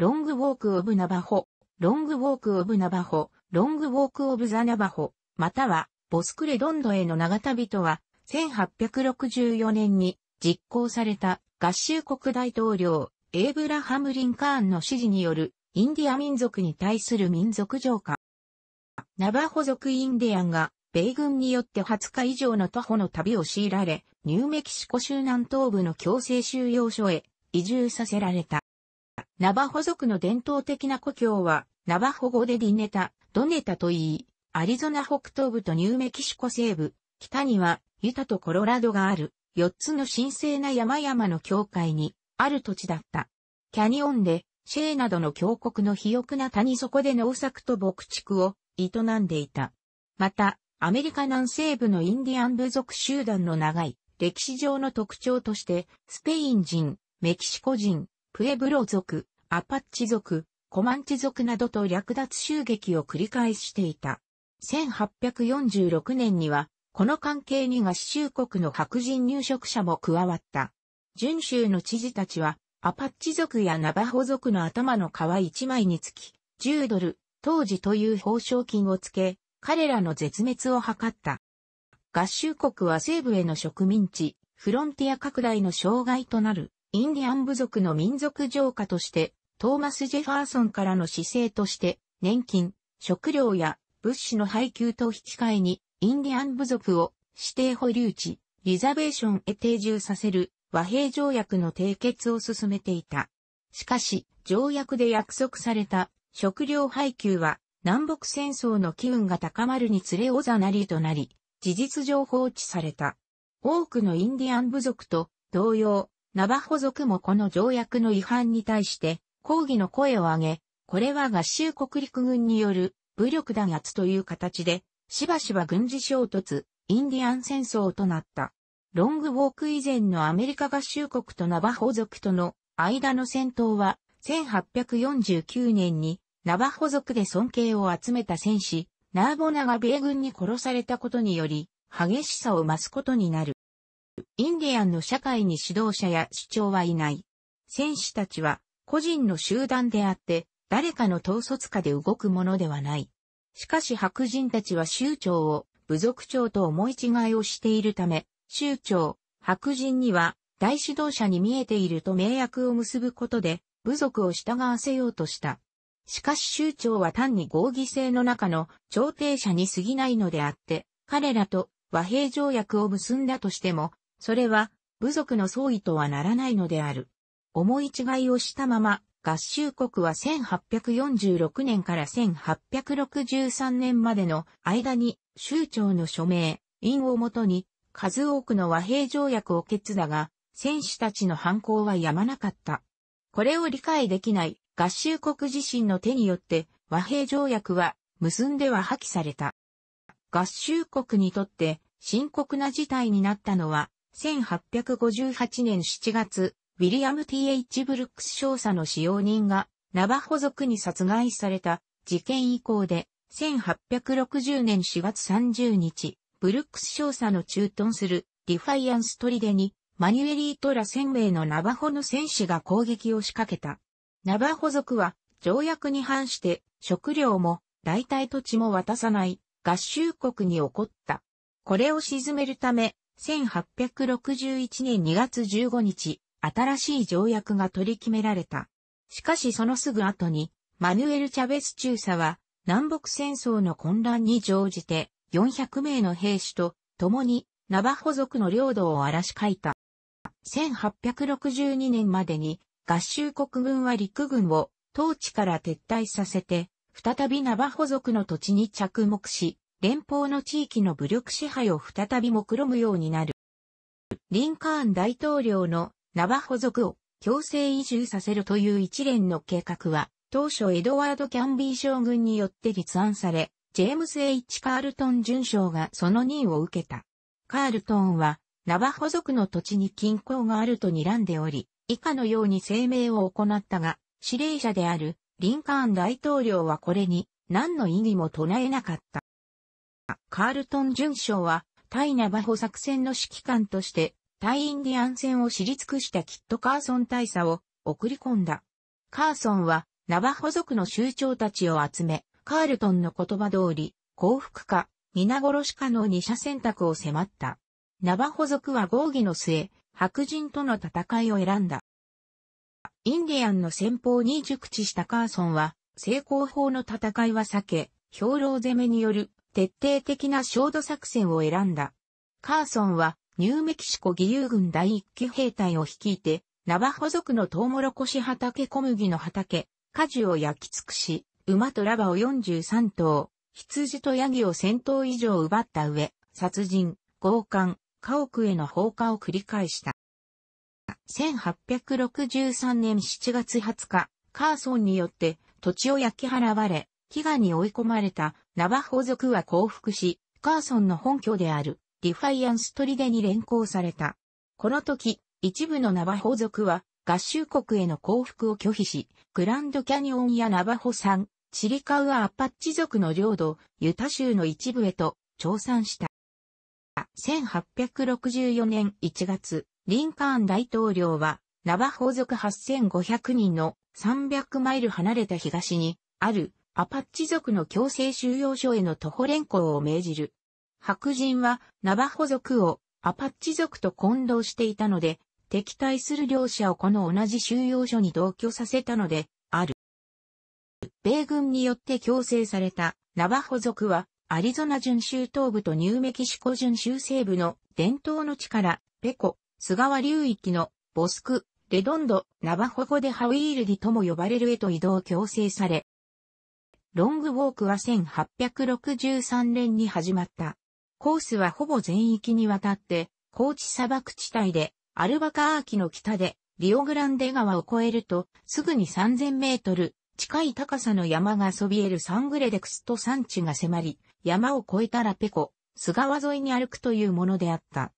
ロングウォークオブナバホ、ロングウォークオブナバホ、ロングウォークオブザナバホ、または、ボスクレドンドへの長旅とは、1864年に実行された合衆国大統領、エイブラハム・リンカーンの指示によるインディア民族に対する民族浄化。ナバホ族インディアンが米軍によって20日以上の徒歩の旅を強いられ、ニューメキシコ州南東部の強制収容所へ移住させられた。ナバホ族の伝統的な故郷は、ナバホ語でディネタ、ドネタと言い、アリゾナ北東部とニューメキシコ西部、北にはユタとコロラドがある、4つの神聖な山々の境界に、ある土地だった。キャニオンで、シェーなどの峡谷の肥沃な谷底で農作と牧畜を営んでいた。また、アメリカ南西部のインディアン部族集団の長い歴史上の特徴として、スペイン人、メキシコ人、プエブロ族、アパッチ族、コマンチ族などと略奪襲撃を繰り返していた。1846年には、この関係に合衆国の白人入植者も加わった。準州の知事たちは、アパッチ族やナバホ族の頭の皮一枚につき、10ドル、当時という報奨金をつけ、彼らの絶滅を図った。合衆国は西部への植民地、フロンティア拡大の障害となる。インディアン部族の民族浄化として、トーマス・ジェファーソンからの姿勢として、年金、食料や物資の配給と引き換えに、インディアン部族を指定保留地、リザベーションへ定住させる和平条約の締結を進めていた。しかし、条約で約束された食料配給は南北戦争の機運が高まるにつれおざなりとなり、事実上放置された。多くのインディアン部族と同様、ナバホ族もこの条約の違反に対して抗議の声を上げ、これは合衆国陸軍による武力弾圧という形で、しばしば軍事衝突、インディアン戦争となった。ロングウォーク以前のアメリカ合衆国とナバホ族との間の戦闘は、1849年にナバホ族で尊敬を集めた戦士、ナーボナが米軍に殺されたことにより、激しさを増すことになる。インディアンの社会に指導者や主張はいない。戦士たちは個人の集団であって、誰かの統率下で動くものではない。しかし白人たちは州長を部族長と思い違いをしているため、州長、白人には大指導者に見えていると迷約を結ぶことで、部族を従わせようとした。しかし州長は単に合議制の中の調停者に過ぎないのであって、彼らと和平条約を結んだとしても、それは部族の総意とはならないのである。思い違いをしたまま、合衆国は1846年から1863年までの間に州長の署名、印をもとに数多くの和平条約を決だが、戦士たちの反抗はやまなかった。これを理解できない合衆国自身の手によって和平条約は結んでは破棄された。合衆国にとって深刻な事態になったのは1858年7月、ウィリアム・ T.H. ブルックス少佐の使用人が、ナバホ族に殺害された事件以降で、1860年4月30日、ブルックス少佐の駐屯するディファイアンスデに、マニュエリートラ1000名のナバホの戦士が攻撃を仕掛けた。ナバホ族は、条約に反して、食料も、代替土地も渡さない、合衆国に起こった。これを沈めるため、1861年2月15日、新しい条約が取り決められた。しかしそのすぐ後に、マヌエル・チャベス中佐は、南北戦争の混乱に乗じて、400名の兵士と共にナバホ族の領土を荒らし書いた。1862年までに合衆国軍は陸軍を当地から撤退させて、再びナバホ族の土地に着目し、連邦の地域の武力支配を再び目論むようになる。リンカーン大統領のナバホ族を強制移住させるという一連の計画は、当初エドワード・キャンビー将軍によって立案され、ジェームス・ H・ カールトン准将がその任を受けた。カールトンは、ナバホ族の土地に均衡があると睨んでおり、以下のように声明を行ったが、指令者であるリンカーン大統領はこれに何の意義も唱えなかった。カールトン准将は、対ナバホ作戦の指揮官として、対インディアン戦を知り尽くしたキット・カーソン大佐を送り込んだ。カーソンは、ナバホ族の酋長たちを集め、カールトンの言葉通り、幸福か、皆殺しかの二者選択を迫った。ナバホ族は合議の末、白人との戦いを選んだ。インディアンの戦法に熟知したカーソンは、成功法の戦いは避け、兵糧攻めによる徹底的な焦土作戦を選んだ。カーソンは、ニューメキシコ義勇軍第一級兵隊を率いて、ナバホ族のトウモロコシ畑小麦の畑、果樹を焼き尽くし、馬とラバを43頭、羊とヤギを1000頭以上奪った上、殺人、強姦、家屋への放火を繰り返した。1863年7月20日、カーソンによって土地を焼き払われ、飢餓に追い込まれたナバホ族は降伏し、カーソンの本拠であるディファイアンストリデに連行された。この時、一部のナバホ族は合衆国への降伏を拒否し、グランドキャニオンやナバホ山、チリカウア・アパッチ族の領土、ユタ州の一部へと調査した。1864年1月、リンカーン大統領は、ナバホ族8500人の300マイル離れた東に、あるアパッチ族の強制収容所への徒歩連行を命じる。白人はナバホ族をアパッチ族と混同していたので、敵対する両者をこの同じ収容所に同居させたので、ある。米軍によって強制されたナバホ族は、アリゾナ準州東部とニューメキシコ準州西部の伝統の地から、ペコ、菅川流域のボスク、レドンド、ナバホ語でハウィールディとも呼ばれるへと移動強制され、ロングウォークは1863年に始まった。コースはほぼ全域にわたって、高地砂漠地帯で、アルバカアーキの北で、リオグランデ川を越えると、すぐに3000メートル、近い高さの山がそびえるサングレデクスと山地が迫り、山を越えたらペコ、菅川沿いに歩くというものであった。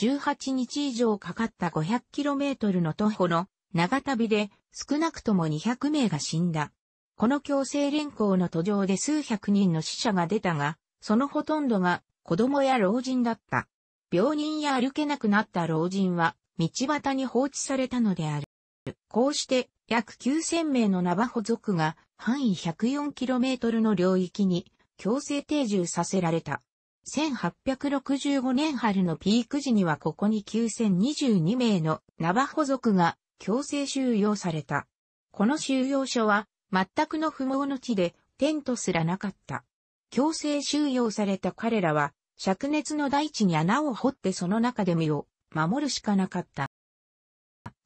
18日以上かかった5 0 0トルの徒歩の長旅で少なくとも200名が死んだ。この強制連行の途上で数百人の死者が出たが、そのほとんどが子供や老人だった。病人や歩けなくなった老人は道端に放置されたのである。こうして約9000名のナバホ族が範囲 104km の領域に強制定住させられた。1865年春のピーク時にはここに9022名のナバホ族が強制収容された。この収容所は全くの不毛の地で、テントすらなかった。強制収容された彼らは、灼熱の大地に穴を掘ってその中で身を守るしかなかった。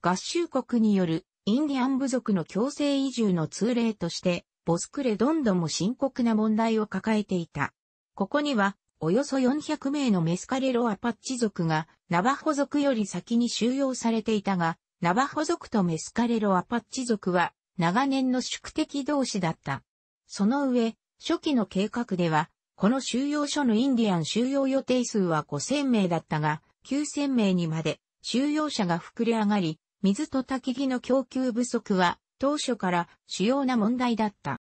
合衆国によるインディアン部族の強制移住の通例として、ボスクレどんども深刻な問題を抱えていた。ここには、およそ400名のメスカレロアパッチ族が、ナバホ族より先に収容されていたが、ナバホ族とメスカレロアパッチ族は、長年の宿敵同士だった。その上、初期の計画では、この収容所のインディアン収容予定数は5000名だったが、9000名にまで収容者が膨れ上がり、水と焚き木の供給不足は当初から主要な問題だった。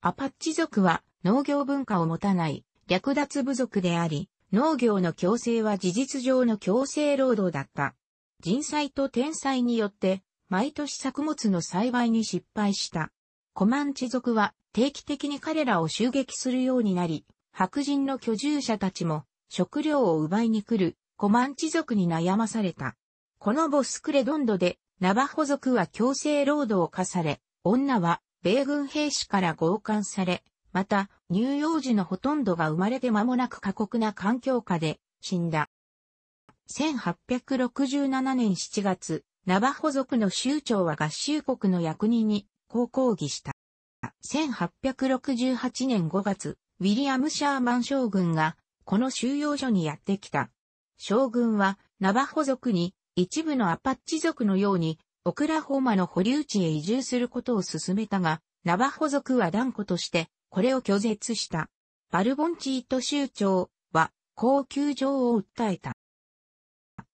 アパッチ族は農業文化を持たない略奪部族であり、農業の強制は事実上の強制労働だった。人災と天災によって毎年作物の栽培に失敗した。コマンチ族は定期的に彼らを襲撃するようになり、白人の居住者たちも食料を奪いに来るコマンチ族に悩まされた。このボスクレドンドでナバホ族は強制労働を課され、女は米軍兵士から強姦され、また乳幼児のほとんどが生まれて間もなく過酷な環境下で死んだ。1867年7月、ナバホ族の州長は合衆国の役人に、こう抗議した。1868年5月、ウィリアム・シャーマン将軍が、この収容所にやってきた。将軍は、ナバホ族に、一部のアパッチ族のように、オクラホーマの保留地へ移住することを勧めたが、ナバホ族は断固として、これを拒絶した。バルボンチート州長は、高級状を訴えた。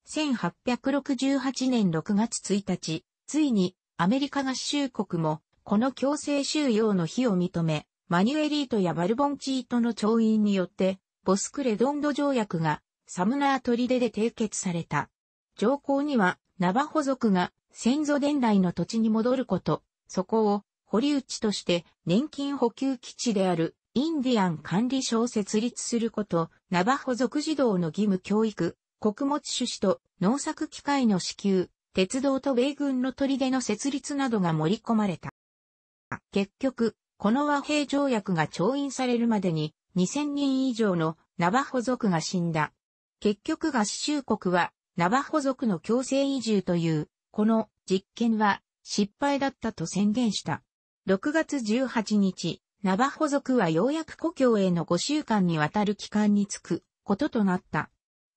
1868年6月1日、ついにアメリカ合衆国もこの強制収容の日を認め、マニュエリートやバルボンチートの調印によって、ボスクレドンド条約がサムナー砦で締結された。条項には、ナバホ族が先祖伝来の土地に戻ること、そこを堀内として年金補給基地であるインディアン管理省を設立すること、ナバホ族児童の義務教育、穀物種子と農作機械の支給、鉄道と米軍の砦の設立などが盛り込まれた。結局、この和平条約が調印されるまでに2000人以上のナバホ族が死んだ。結局合衆国はナバホ族の強制移住という、この実験は失敗だったと宣言した。6月18日、ナバホ族はようやく故郷への5週間にわたる帰還に着くこととなった。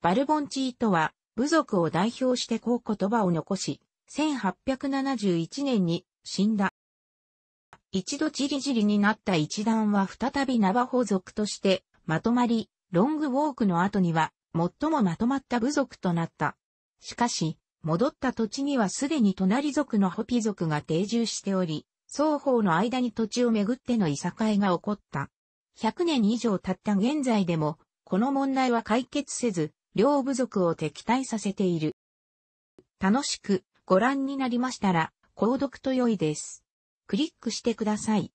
バルボンチートは、部族を代表してこう言葉を残し、1871年に死んだ。一度チリジリになった一団は再びナバホ族としてまとまり、ロングウォークの後には最もまとまった部族となった。しかし、戻った土地にはすでに隣族のホピ族が定住しており、双方の間に土地をめぐってのいさかいが起こった。100年以上経った現在でも、この問題は解決せず、両部族を敵対させている。楽しくご覧になりましたら、購読と良いです。クリックしてください。